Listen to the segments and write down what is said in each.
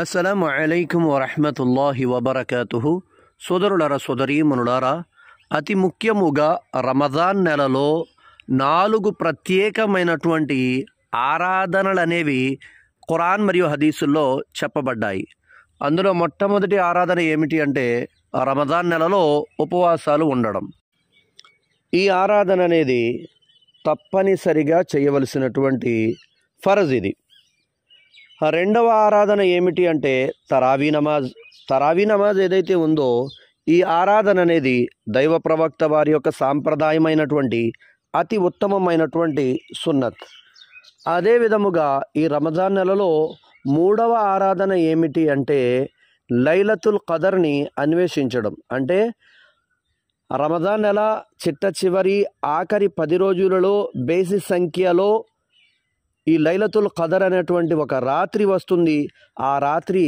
అస్సలం అలైకుం వరహమతుల్లాహి వబర్కతుహు సోదరులర సోదరీమనులారా అతి ముఖ్యముగా రమజాన్ నెలలో నాలుగు ప్రత్యేకమైనటువంటి ఆరాధనలు అనేవి ఖురాన్ మరియు హదీసుల్లో చెప్పబడ్డాయి అందులో మొట్టమొదటి ఆరాధన ఏమిటి అంటే రమజాన్ నెలలో ఉపవాసాలు ఉండడం ఈ ఆరాధన అనేది తప్పనిసరిగా చేయవలసినటువంటి ఫరజ్ ఇది రెండవ ఆరాధన ఏమిటి అంటే తరావీ నమాజ్ తరావీ నమాజ్ ఏదైతే ఉందో ఈ ఆరాధన అనేది దైవ ప్రవక్త వారి యొక్క సాంప్రదాయమైనటువంటి అతి ఉత్తమమైనటువంటి సున్నత్ అదే విధముగా ఈ రమజాన్ నెలలో మూడవ ఆరాధన ఏమిటి అంటే లైలతుల్ కదర్ని అన్వేషించడం అంటే రమజాన్ నెల చిట్ట చివరి ఆఖరి పది రోజులలో బేసి సంఖ్యలో ఈ లైలతుల్ ఖదర్ అనేటువంటి ఒక రాత్రి వస్తుంది ఆ రాత్రి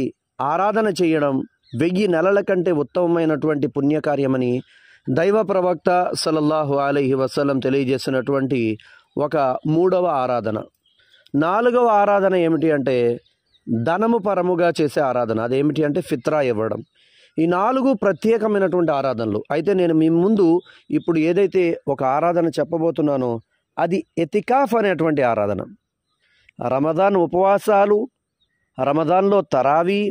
ఆరాధన చేయడం వెయ్యి నెలల కంటే ఉత్తమమైనటువంటి పుణ్యకార్యమని దైవ ప్రవక్త సలల్లాహు అలైహి వసలం తెలియజేసినటువంటి ఒక మూడవ ఆరాధన నాలుగవ ఆరాధన ఏమిటి అంటే ధనము పరముగా చేసే ఆరాధన అదేమిటి అంటే ఫిత్రా ఇవ్వడం ఈ నాలుగు ప్రత్యేకమైనటువంటి ఆరాధనలు అయితే నేను మీ ముందు ఇప్పుడు ఏదైతే ఒక ఆరాధన చెప్పబోతున్నానో అది ఎతికాఫ్ అనేటువంటి ఆరాధన రమదాన్ ఉపవాసాలు రమదాన్లో తరావి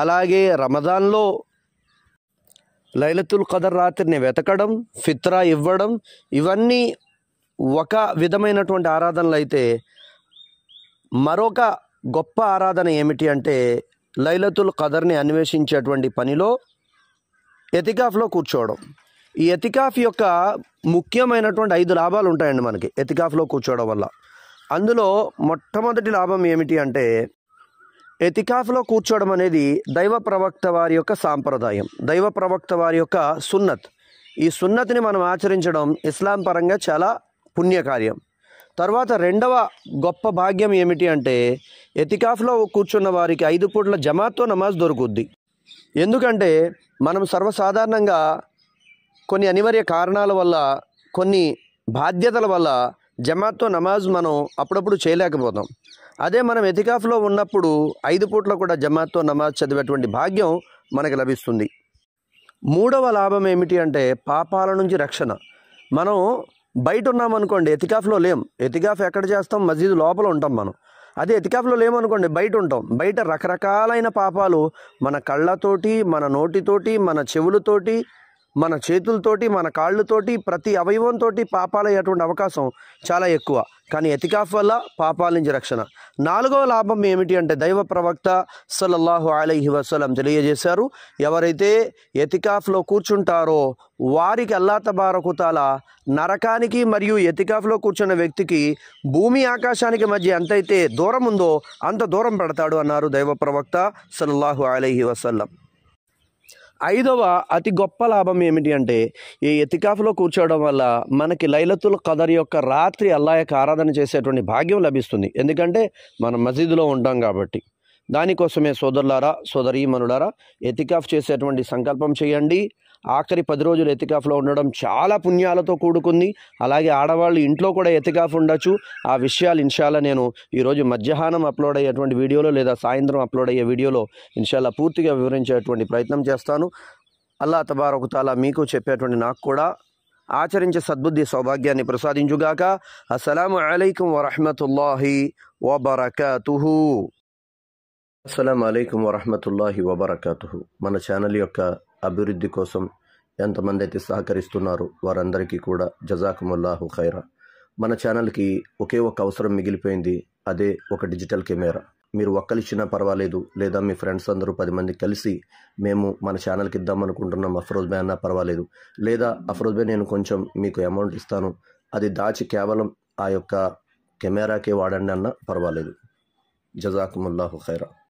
అలాగే రమదాన్లో లైలతుల్ కదర్ రాత్రిని వెతకడం ఫిత్రా ఇవ్వడం ఇవన్నీ ఒక విధమైనటువంటి ఆరాధనలు అయితే మరొక గొప్ప ఆరాధన ఏమిటి అంటే లైలతుల్ కదర్ని అన్వేషించేటువంటి పనిలో ఎతికాఫ్లో కూర్చోవడం ఈ ఎతికాఫ్ యొక్క ముఖ్యమైనటువంటి ఐదు లాభాలు ఉంటాయండి మనకి ఎతికాఫ్లో కూర్చోవడం వల్ల అందులో మొట్టమొదటి లాభం ఏమిటి అంటే ఎతికాఫ్లో కూర్చోవడం అనేది దైవ ప్రవక్త వారి యొక్క సాంప్రదాయం దైవ ప్రవక్త వారి యొక్క సున్నత్ ఈ సున్నతిని మనం ఆచరించడం ఇస్లాం పరంగా చాలా పుణ్యకార్యం తర్వాత రెండవ గొప్ప భాగ్యం ఏమిటి అంటే ఎతికాఫ్లో కూర్చున్న వారికి ఐదు పూట్ల జమాత్తో నమాజ్ దొరుకుద్ది ఎందుకంటే మనం సర్వసాధారణంగా కొన్ని అనివార్య కారణాల వల్ల కొన్ని బాధ్యతల వల్ల జమాత్తో నమాజ్ మనం అప్పుడప్పుడు చేయలేకపోతాం అదే మనం ఎతికాఫ్లో ఉన్నప్పుడు ఐదు పూట్ల కూడా జమాత్తో నమాజ్ చదివేటువంటి భాగ్యం మనకు లభిస్తుంది మూడవ లాభం ఏమిటి అంటే పాపాల నుంచి రక్షణ మనం బయట ఉన్నామనుకోండి ఎతికాఫ్లో లేం ఎతికాఫ్ ఎక్కడ చేస్తాం మస్జిద్ లోపల ఉంటాం మనం అదే ఎతికాఫ్లో లేమనుకోండి బయట ఉంటాం బయట రకరకాలైన పాపాలు మన కళ్ళతోటి మన నోటితోటి మన చెవులతోటి మన చేతులతోటి మన కాళ్ళతోటి ప్రతి అవయవంతో పాపాలు అయ్యేటువంటి అవకాశం చాలా ఎక్కువ కానీ ఎతికాఫ్ వల్ల పాపాల నుంచి రక్షణ నాలుగవ లాభం ఏమిటి అంటే దైవ ప్రవక్త సల్లల్లాహు అలహి వసలం తెలియజేశారు ఎవరైతే ఎతికాఫ్లో కూర్చుంటారో వారికి అల్లా తబారకుతాల నరకానికి మరియు ఎతికాఫ్లో కూర్చున్న వ్యక్తికి భూమి ఆకాశానికి మధ్య ఎంతైతే దూరం ఉందో అంత దూరం పెడతాడు అన్నారు దైవ ప్రవక్త సల్లల్లాహు అలహి వసల్లం ఐదవ అతి గొప్ప లాభం ఏమిటి అంటే ఈ ఎతికాఫ్లో కూర్చోవడం వల్ల మనకి లైలతుల కదర్ యొక్క రాత్రి యొక్క ఆరాధన చేసేటువంటి భాగ్యం లభిస్తుంది ఎందుకంటే మనం మసీదులో ఉంటాం కాబట్టి దానికోసమే సోదరులారా సోదరీమనులారా ఎతికాఫ్ చేసేటువంటి సంకల్పం చేయండి ఆఖరి పది రోజులు ఎతికాఫ్లో ఉండడం చాలా పుణ్యాలతో కూడుకుంది అలాగే ఆడవాళ్ళు ఇంట్లో కూడా ఎతికాఫ్ ఉండొచ్చు ఆ విషయాలు ఇన్షాల్లా నేను ఈరోజు మధ్యాహ్నం అప్లోడ్ అయ్యేటువంటి వీడియోలో లేదా సాయంత్రం అప్లోడ్ అయ్యే వీడియోలో ఇన్షాల్లా పూర్తిగా వివరించేటువంటి ప్రయత్నం చేస్తాను అల్లా తాలా మీకు చెప్పేటువంటి నాకు కూడా ఆచరించే సద్బుద్ధి సౌభాగ్యాన్ని ప్రసాదించుగాక అస్సలం అయికం వరహమతుల్లాహి వబరకతుహు అస్సలం అయికం వరహమతుల్లాహి వబరకతుహు మన ఛానల్ యొక్క అభివృద్ధి కోసం ఎంతమంది అయితే సహకరిస్తున్నారో వారందరికీ కూడా జజాకుముల్లాహు ఖైరా మన ఛానల్కి ఒకే ఒక అవసరం మిగిలిపోయింది అదే ఒక డిజిటల్ కెమెరా మీరు ఒక్కరిచ్చినా పర్వాలేదు లేదా మీ ఫ్రెండ్స్ అందరూ పది మంది కలిసి మేము మన ఛానల్కి ఇద్దాం అనుకుంటున్నాం అఫ్రోజ్ బై అన్నా పర్వాలేదు లేదా అఫ్రోజ్ బై నేను కొంచెం మీకు అమౌంట్ ఇస్తాను అది దాచి కేవలం ఆ యొక్క కెమెరాకే వాడండి అన్నా పర్వాలేదు జజాకుముల్లాహు ఖైరా